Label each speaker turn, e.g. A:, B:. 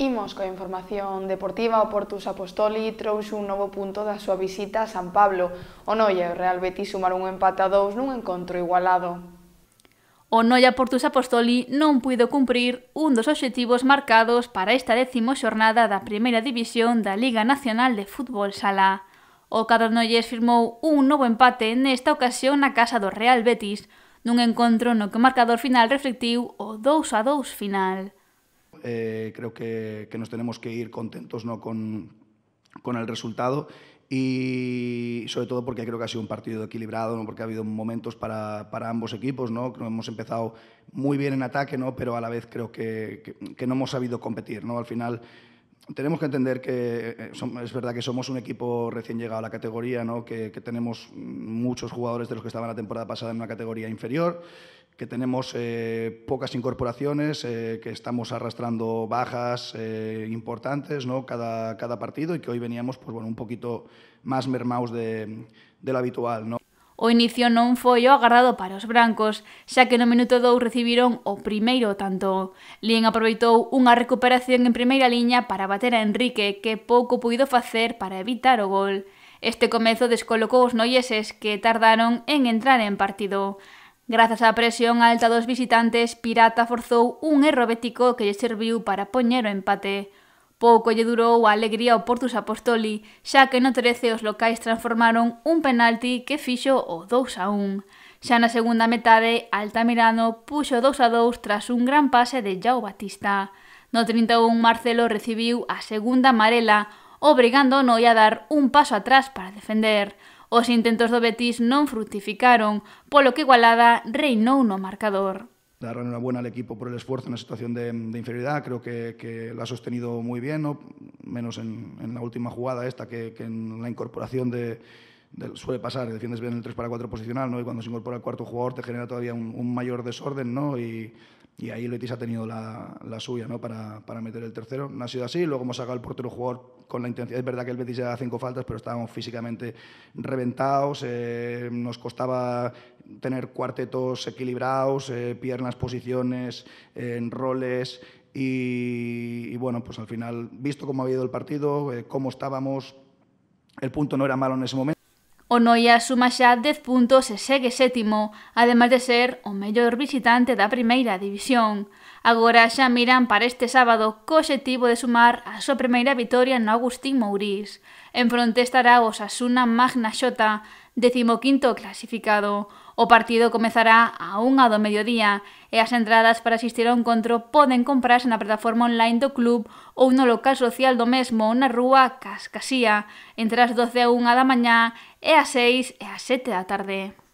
A: Imos coa información deportiva, o Portus Apostoli trouxe un novo punto da súa visita a San Pablo. O Noia e o Real Betis sumaron un empate a dous nun encontro igualado. O Noia Portus Apostoli non puido cumprir un dos obxectivos marcados para esta décimo xornada da Primeira División da Liga Nacional de Fútbol Sala. O Cadro Noyes firmou un novo empate nesta ocasión na casa do Real Betis, nun encontro no que o marcador final reflectiu o 2 a 2 final.
B: Eh, creo que, nos tenemos que ir contentos ¿no? con, con el resultado y sobre todo porque creo que ha sido un partido equilibrado, ¿no? porque ha habido momentos para, para ambos equipos, ¿no? hemos empezado muy bien en ataque, ¿no? Pero a la vez creo que, que, no hemos sabido competir, ¿no? Al final tenemos que entender que eh, es verdad que somos un equipo recién llegado a la categoría, ¿no? que, que tenemos muchos jugadores de los que estaban la temporada pasada en una categoría inferior que tenemos eh, pocas incorporaciones, eh, que estamos arrastrando bajas eh, importantes ¿no? cada, cada partido y que hoy veníamos pues, bueno, un poquito más mermaos de, de lo habitual. ¿no?
A: O inicio non foi o agarrado para os brancos, xa que no minuto 2 recibiron o primeiro tanto. Lien aproveitou unha recuperación en primeira liña para bater a Enrique, que pouco puido facer para evitar o gol. Este comezo descolocou os noieses que tardaron en entrar en partido. Grazas á presión alta dos visitantes, Pirata forzou un erro bético que lle serviu para poñer o empate. Pouco lle durou a alegría ao Portus Apostoli, xa que no 13 os locais transformaron un penalti que fixo o 2 a 1. Xa na segunda metade, Altamirano puxo 2 a 2 tras un gran pase de Jao Batista. No 31 Marcelo recibiu a segunda amarela, obrigando a dar un paso atrás para defender. Os intentos do Betis non frutificaron, polo que Igualada reinou no marcador.
B: Dar buena al equipo por el esfuerzo en la situación de, de inferioridad, creo que, que, la ha sostenido muy bien, ¿no? menos en, en, la última jugada esta que, que en la incorporación de suele pasar, defiendes bien el 3 para 4 posicional, ¿no? Y cuando se incorpora el cuarto jugador te genera todavía un, mayor desorden, ¿no? Y, y ahí Betis ha tenido la, la suya, ¿no? Para, para, meter el tercero. No ha sido así. Luego hemos sacado el portero jugador con la intención. Es verdad que el Betis ya da cinco faltas, pero estábamos físicamente reventados. Eh, nos costaba tener cuartetos equilibrados, eh, piernas, posiciones, eh, en roles. Y, y, bueno, pues al final, visto cómo había ido el partido, cómo estábamos, el punto no era malo en ese momento.
A: O Noia suma xa 10 puntos e segue sétimo, ademais de ser o mellor visitante da primeira división. Agora xa miran para este sábado co obxectivo de sumar a súa primeira vitoria no Agustín Mourís. En fronte estará o Sasuna Magna Xota, decimoquinto clasificado. O partido comezará a unha do mediodía e as entradas para asistir ao encontro poden comprarse na plataforma online do club ou no local social do mesmo na rúa Cascasía entre as 12 a 1 da mañá e as 6 e as 7 da tarde.